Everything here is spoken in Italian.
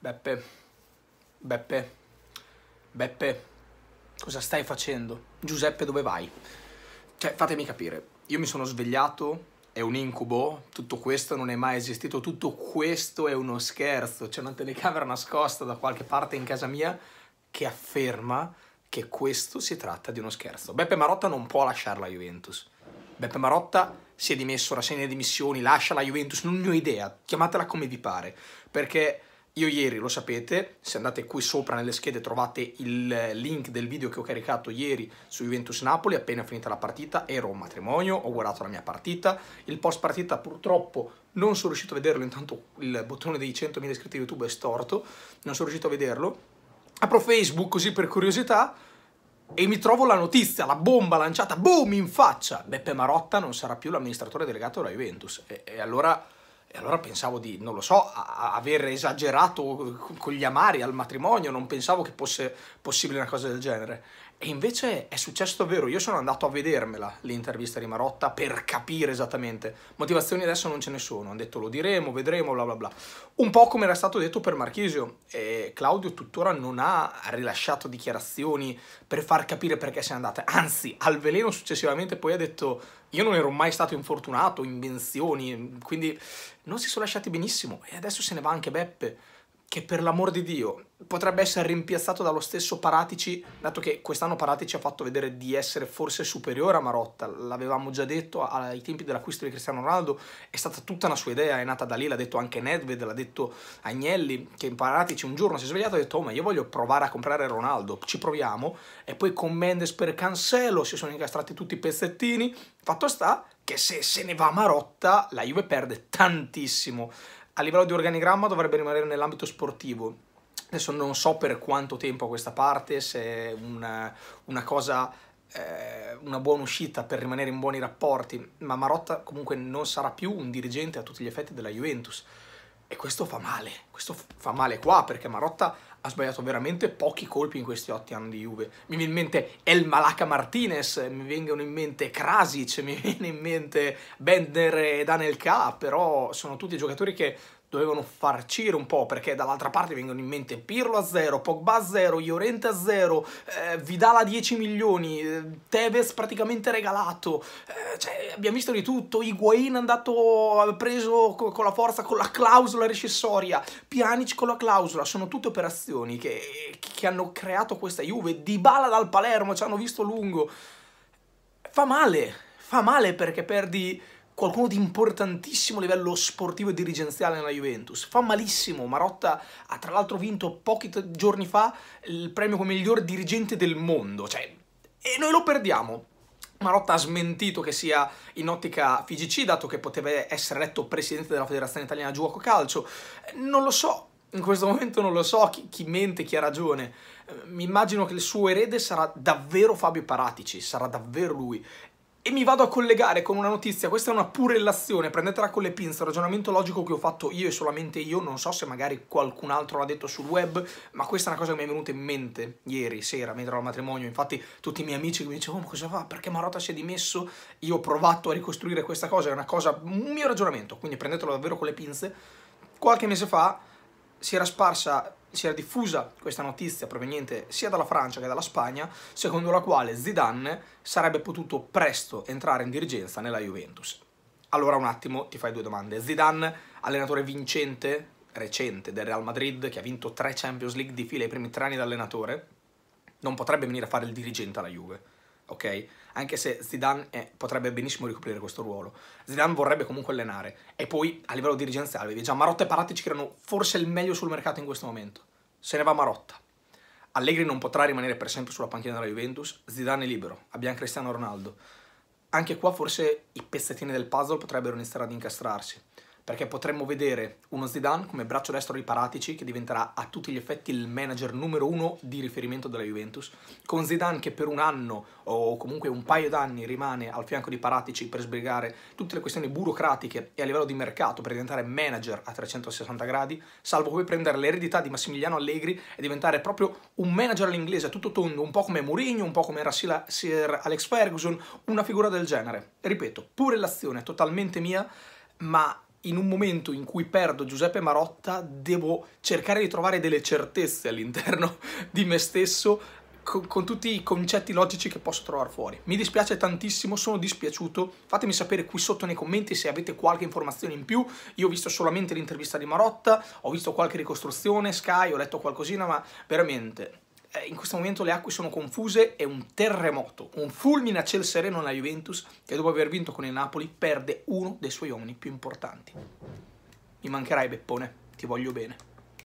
Beppe, Beppe, Beppe, cosa stai facendo? Giuseppe, dove vai? Cioè, fatemi capire, io mi sono svegliato, è un incubo, tutto questo non è mai esistito, tutto questo è uno scherzo, c'è una telecamera nascosta da qualche parte in casa mia che afferma che questo si tratta di uno scherzo. Beppe Marotta non può lasciare la Juventus. Beppe Marotta si è dimesso, rassegna le dimissioni, lascia la Juventus, non ne ho idea, chiamatela come vi pare, perché io ieri, lo sapete, se andate qui sopra nelle schede trovate il link del video che ho caricato ieri su Juventus Napoli, appena finita la partita, ero a un matrimonio, ho guardato la mia partita, il post partita purtroppo non sono riuscito a vederlo, intanto il bottone dei 100.000 iscritti di YouTube è storto, non sono riuscito a vederlo. Apro Facebook così per curiosità, e mi trovo la notizia, la bomba lanciata, boom, in faccia! Beppe Marotta non sarà più l'amministratore delegato della Juventus. E, e allora e allora pensavo di, non lo so, aver esagerato con gli amari al matrimonio, non pensavo che fosse possibile una cosa del genere. E invece è successo davvero, io sono andato a vedermela l'intervista di Marotta per capire esattamente. Motivazioni adesso non ce ne sono, hanno detto lo diremo, vedremo, bla bla bla. Un po' come era stato detto per Marchisio, e Claudio tuttora non ha rilasciato dichiarazioni per far capire perché se è andata. Anzi, al veleno successivamente poi ha detto io non ero mai stato infortunato, invenzioni, quindi non si sono lasciati benissimo e adesso se ne va anche Beppe che per l'amor di Dio potrebbe essere rimpiazzato dallo stesso Paratici, dato che quest'anno Paratici ha fatto vedere di essere forse superiore a Marotta, l'avevamo già detto ai tempi dell'acquisto di Cristiano Ronaldo, è stata tutta una sua idea, è nata da lì, l'ha detto anche Nedved, l'ha detto Agnelli, che in Paratici un giorno si è svegliato e ha detto oh ma io voglio provare a comprare Ronaldo, ci proviamo, e poi con Mendes per Cancelo si sono incastrati tutti i pezzettini, fatto sta che se se ne va Marotta la Juve perde tantissimo, a livello di organigramma dovrebbe rimanere nell'ambito sportivo. Adesso non so per quanto tempo a questa parte, se una, una cosa eh, una buona uscita per rimanere in buoni rapporti, ma Marotta comunque non sarà più un dirigente a tutti gli effetti della Juventus. E questo fa male, questo fa male qua perché Marotta ha sbagliato veramente pochi colpi in questi otti anni di Juve. Mi viene in mente El Malaka Martinez, mi vengono in mente Krasic, mi viene in mente Bender e Danel K, però sono tutti giocatori che dovevano farcire un po' perché dall'altra parte vengono in mente Pirlo a zero, Pogba a zero, Llorente a zero, eh, Vidal a 10 milioni, eh, Tevez praticamente regalato, eh, cioè, abbiamo visto di tutto, Higuain andato preso co con la forza, con la clausola recessoria, Pjanic con la clausola, sono tutte operazioni che, che hanno creato questa Juve, Dybala dal Palermo, ci hanno visto lungo, fa male, fa male perché perdi qualcuno di importantissimo livello sportivo e dirigenziale nella Juventus. Fa malissimo, Marotta ha tra l'altro vinto pochi giorni fa il premio come miglior dirigente del mondo, cioè, e noi lo perdiamo. Marotta ha smentito che sia in ottica FIGC, dato che poteva essere eletto presidente della Federazione Italiana Gioco Calcio. Non lo so, in questo momento non lo so chi, chi mente, chi ha ragione. Mi immagino che il suo erede sarà davvero Fabio Paratici, sarà davvero lui e mi vado a collegare con una notizia, questa è una purellazione, prendetela con le pinze, il ragionamento logico che ho fatto io e solamente io, non so se magari qualcun altro l'ha detto sul web, ma questa è una cosa che mi è venuta in mente ieri sera mentre ero al matrimonio, infatti tutti i miei amici mi dicevano oh, ma cosa fa, perché Marotta si è dimesso, io ho provato a ricostruire questa cosa, è una cosa, un mio ragionamento, quindi prendetelo davvero con le pinze, qualche mese fa si era sparsa si era diffusa questa notizia proveniente sia dalla Francia che dalla Spagna, secondo la quale Zidane sarebbe potuto presto entrare in dirigenza nella Juventus. Allora un attimo ti fai due domande. Zidane, allenatore vincente recente del Real Madrid, che ha vinto tre Champions League di fila i primi tre anni da allenatore, non potrebbe venire a fare il dirigente alla Juve ok? Anche se Zidane è, eh, potrebbe benissimo ricoprire questo ruolo. Zidane vorrebbe comunque allenare. E poi, a livello dirigenziale, vedi già, Marotta e Paratici che erano forse il meglio sul mercato in questo momento. Se ne va Marotta. Allegri non potrà rimanere per sempre sulla panchina della Juventus. Zidane è libero. Abbiamo Cristiano Ronaldo. Anche qua forse i pezzettini del puzzle potrebbero iniziare ad incastrarsi perché potremmo vedere uno Zidane come braccio destro di Paratici, che diventerà a tutti gli effetti il manager numero uno di riferimento della Juventus, con Zidane che per un anno o comunque un paio d'anni rimane al fianco di Paratici per sbrigare tutte le questioni burocratiche e a livello di mercato per diventare manager a 360 gradi, salvo poi prendere l'eredità di Massimiliano Allegri e diventare proprio un manager all'inglese, a tutto tondo, un po' come Mourinho, un po' come era Sir Alex Ferguson, una figura del genere. Ripeto, pure l'azione totalmente mia, ma in un momento in cui perdo Giuseppe Marotta devo cercare di trovare delle certezze all'interno di me stesso con, con, tutti i concetti logici che posso trovare fuori. Mi dispiace tantissimo, sono dispiaciuto. Fatemi sapere qui sotto nei commenti se avete qualche informazione in più. Io ho visto solamente l'intervista di Marotta, ho visto qualche ricostruzione, Sky, ho letto qualcosina, ma veramente eh, in questo momento le acque sono confuse e un terremoto, un fulmine a ciel sereno alla Juventus che dopo aver vinto con il Napoli perde uno dei suoi uomini più importanti. Mi mancherai Beppone, ti voglio bene.